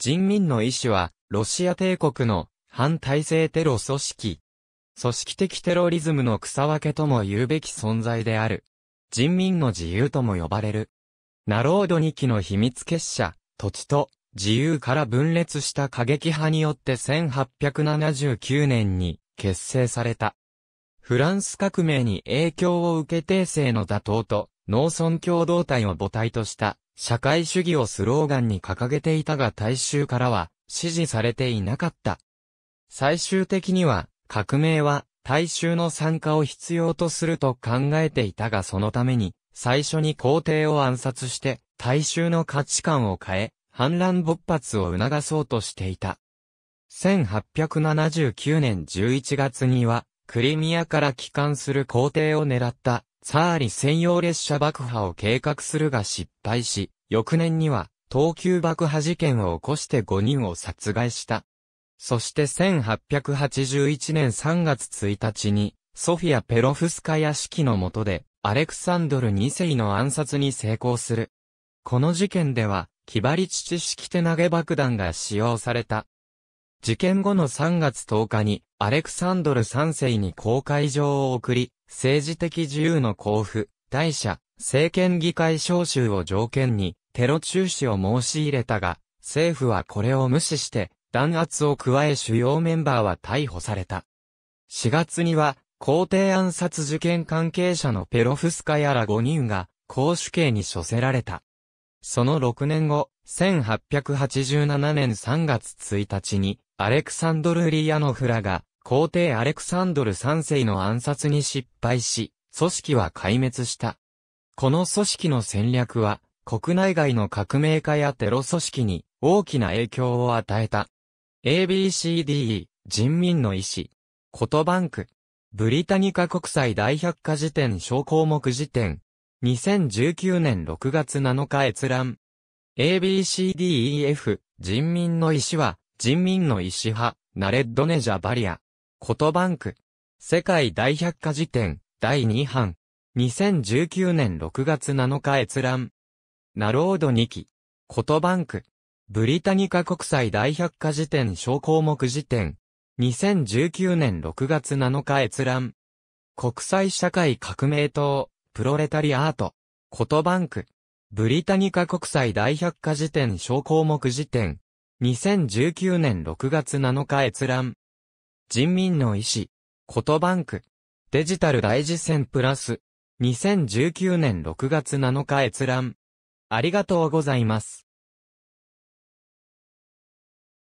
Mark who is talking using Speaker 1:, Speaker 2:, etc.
Speaker 1: 人民の意思は、ロシア帝国の反体制テロ組織、組織的テロリズムの草分けとも言うべき存在である。人民の自由とも呼ばれる。ナロード2期の秘密結社、土地と自由から分裂した過激派によって1879年に結成された。フランス革命に影響を受け帝政の打倒と農村共同体を母体とした社会主義をスローガンに掲げていたが大衆からは支持されていなかった。最終的には、革命は大衆の参加を必要とすると考えていたがそのために、最初に皇帝を暗殺して、大衆の価値観を変え、反乱勃発を促そうとしていた。1879年11月には、クリミアから帰還する皇帝を狙ったサーリ専用列車爆破を計画するが失敗し、翌年には東急爆破事件を起こして5人を殺害した。そして1881年3月1日に、ソフィア・ペロフスカヤ式の下で、アレクサンドル2世の暗殺に成功する。この事件では、キバリ父式手投げ爆弾が使用された。事件後の3月10日に、アレクサンドル3世に公開状を送り、政治的自由の交付、大社、政権議会招集を条件に、テロ中止を申し入れたが、政府はこれを無視して、弾圧を加え主要メンバーは逮捕された。4月には、皇帝暗殺事件関係者のペロフスカやら5人が、公主刑に処せられた。その6年後、1887年3月1日に、アレクサンドル・リアノフラが、皇帝アレクサンドル3世の暗殺に失敗し、組織は壊滅した。この組織の戦略は、国内外の革命家やテロ組織に大きな影響を与えた。ABCDE、人民の意志、とバンク、ブリタニカ国際大百科事典小項目辞典、2019年6月7日閲覧。ABCDEF、人民の意志は、人民の意志派、ナレッドネジャバリア。ことバンク。世界大百科事典、第2版。2019年6月7日閲覧。ナロード2期。ことバンク。ブリタニカ国際大百科事典小項目辞典。2019年6月7日閲覧。国際社会革命党、プロレタリアート。ことバンク。ブリタニカ国際大百科事典小項目辞典。2019年6月7日閲覧。人民の意思、ことバンク、デジタル大事戦プラス、2019年6月7日閲覧。ありがとうございます。